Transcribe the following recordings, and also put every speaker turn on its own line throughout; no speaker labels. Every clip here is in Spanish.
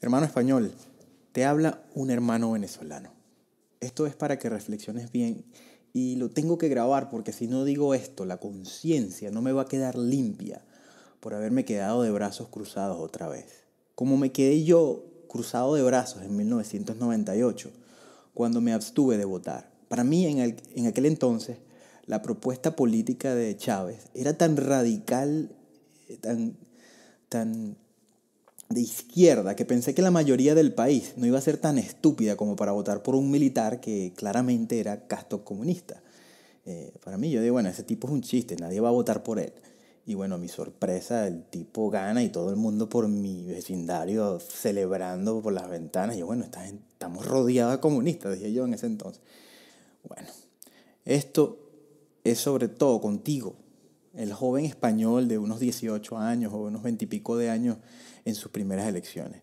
Hermano español, te habla un hermano venezolano. Esto es para que reflexiones bien y lo tengo que grabar porque si no digo esto, la conciencia no me va a quedar limpia por haberme quedado de brazos cruzados otra vez. Como me quedé yo cruzado de brazos en 1998, cuando me abstuve de votar. Para mí en, en aquel entonces, la propuesta política de Chávez era tan radical, eh, tan, tan de izquierda que pensé que la mayoría del país no iba a ser tan estúpida como para votar por un militar que claramente era casto comunista. Eh, para mí yo digo, bueno, ese tipo es un chiste, nadie va a votar por él. Y bueno, mi sorpresa, el tipo gana y todo el mundo por mi vecindario celebrando por las ventanas. Y yo, bueno, estamos rodeados de comunistas, dije yo en ese entonces. Bueno, esto es sobre todo contigo, el joven español de unos 18 años o unos 20 y pico de años en sus primeras elecciones.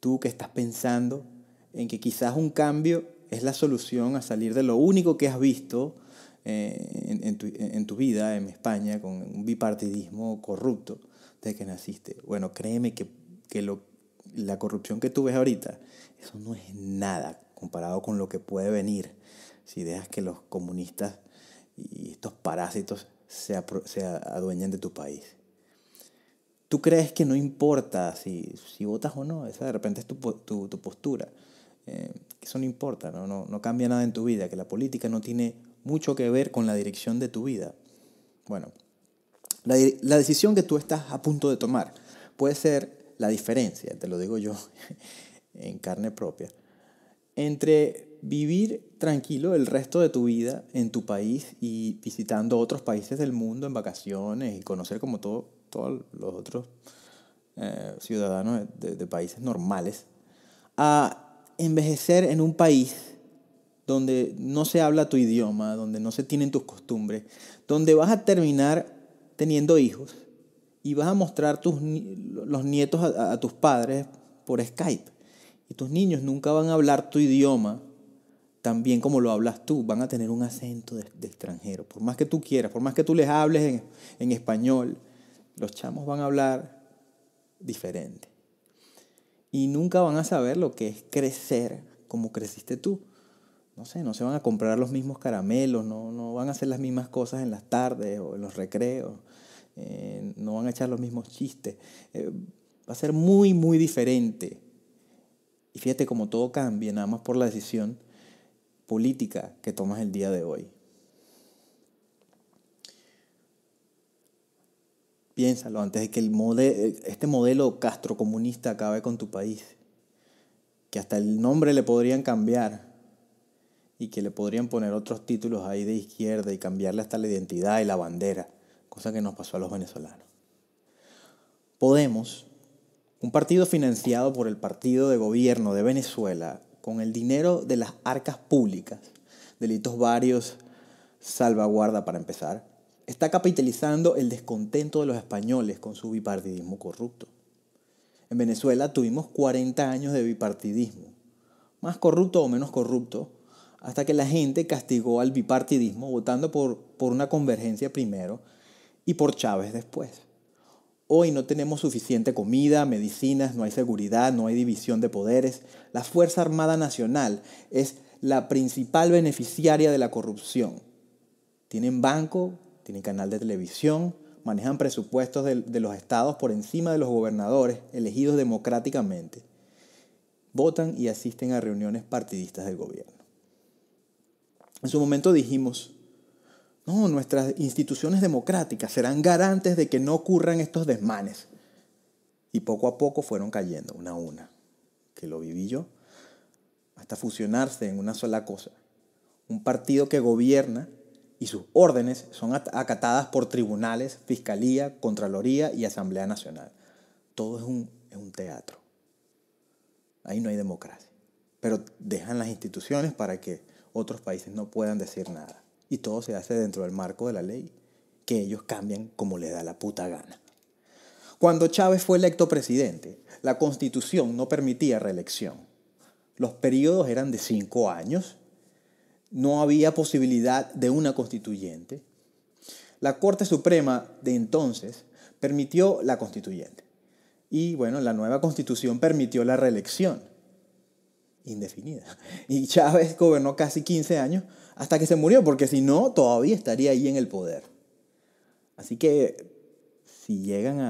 Tú que estás pensando en que quizás un cambio es la solución a salir de lo único que has visto eh, en, tu, vida en España con un bipartidismo corrupto desde que naciste. Bueno, créeme que, lo, la corrupción que tú ves ahorita, eso no es nada comparado con lo que puede venir si dejas que los comunistas y estos parásitos se, se adueñan de tu país. Tú crees que no importa si, votas o no, esa de repente es tu, tu, postura. Eh, eso no importa, ¿no? cambia nada en tu vida, que la política no tiene mucho que ver con la dirección de tu vida. Bueno, la, la, decisión que tú estás a punto de tomar puede ser la diferencia, te lo digo yo en carne propia, entre vivir tranquilo el resto de tu vida en tu país y visitando otros países del mundo en vacaciones y conocer como todos los otros eh, ciudadanos de, países normales, a envejecer en un país donde no se habla tu idioma, donde no se tienen tus costumbres, donde vas a terminar teniendo hijos y vas a mostrar tus, los nietos a tus padres por Skype. Y tus niños nunca van a hablar tu idioma también como lo hablas tú, van a tener un acento de, extranjero. Por más que tú quieras, por más que tú les hables en, español, los chamos van a hablar diferente. Y nunca van a saber lo que es crecer como creciste tú. No sé, no se van a comprar los mismos caramelos, no, van a hacer las mismas cosas en las tardes o en los recreos, eh, no van a echar los mismos chistes. Eh, va a ser muy, muy diferente. Y fíjate cómo todo cambia, nada más por la decisión política que tomas el día de hoy. Piénsalo antes de que este modelo castrocomunista acabe con tu país, que hasta el nombre le podrían cambiar y que le podrían poner otros títulos ahí de izquierda y cambiarle hasta la identidad y la bandera, cosa que nos pasó a los venezolanos. Podemos, un partido financiado por el partido de gobierno de Venezuela, con el dinero de las arcas públicas, delitos varios, salvaguarda para empezar, está capitalizando el descontento de los españoles con su bipartidismo corrupto. En Venezuela tuvimos 40 años de bipartidismo, más corrupto o menos corrupto, hasta que la gente castigó al bipartidismo votando por, por una convergencia primero y por Chávez después. Hoy no tenemos suficiente comida, medicinas, no hay seguridad, no hay división de poderes. La Fuerza Armada Nacional es la principal beneficiaria de la corrupción. Tienen banco, tienen canal de televisión, manejan presupuestos de, los estados por encima de los gobernadores elegidos democráticamente. Votan y asisten a reuniones partidistas del gobierno. En su momento dijimos no, nuestras instituciones democráticas serán garantes de que no ocurran estos desmanes. Y poco a poco fueron cayendo, una a una, que lo viví yo, hasta fusionarse en una sola cosa. Un partido que gobierna y sus órdenes son acatadas por tribunales, fiscalía, contraloría y asamblea nacional. Todo es un, es un teatro. Ahí no hay democracia. Pero dejan las instituciones para que otros países no puedan decir nada. Y todo se hace dentro del marco de la ley, que ellos cambian como les da la puta gana. Cuando Chávez fue electo presidente, la constitución no permitía reelección. Los periodos eran de cinco años. No había posibilidad de una constituyente. La Corte Suprema de entonces permitió la constituyente. Y bueno, la nueva constitución permitió la reelección indefinida. Y Chávez gobernó casi 15 años hasta que se murió, porque si no, todavía estaría ahí en el poder. Así que si llegan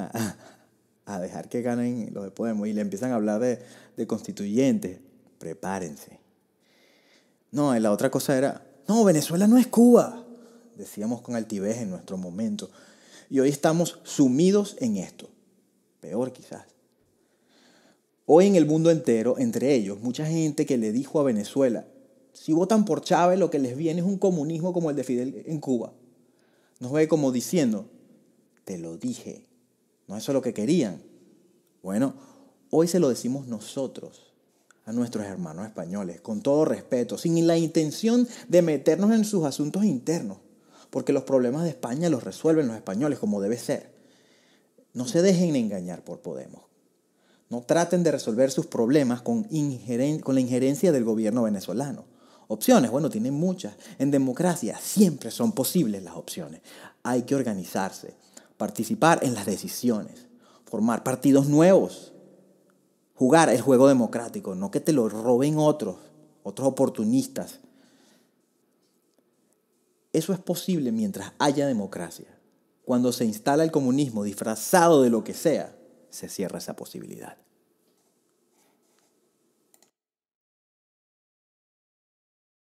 a, dejar que ganen los de Podemos y le empiezan a hablar de, de constituyentes, prepárense. No, la otra cosa era, no, Venezuela no es Cuba, decíamos con altivez en nuestro momento. Y hoy estamos sumidos en esto, peor quizás. Hoy en el mundo entero, entre ellos, mucha gente que le dijo a Venezuela, si votan por Chávez, lo que les viene es un comunismo como el de Fidel en Cuba. Nos ve como diciendo, te lo dije, no eso es lo que querían. Bueno, hoy se lo decimos nosotros a nuestros hermanos españoles, con todo respeto, sin la intención de meternos en sus asuntos internos, porque los problemas de España los resuelven los españoles como debe ser. No se dejen engañar por Podemos. No traten de resolver sus problemas con, con la injerencia del gobierno venezolano. Opciones, bueno, tienen muchas. En democracia siempre son posibles las opciones. Hay que organizarse, participar en las decisiones, formar partidos nuevos, jugar el juego democrático, no que te lo roben otros, otros oportunistas. Eso es posible mientras haya democracia. Cuando se instala el comunismo disfrazado de lo que sea, se cierra esa posibilidad.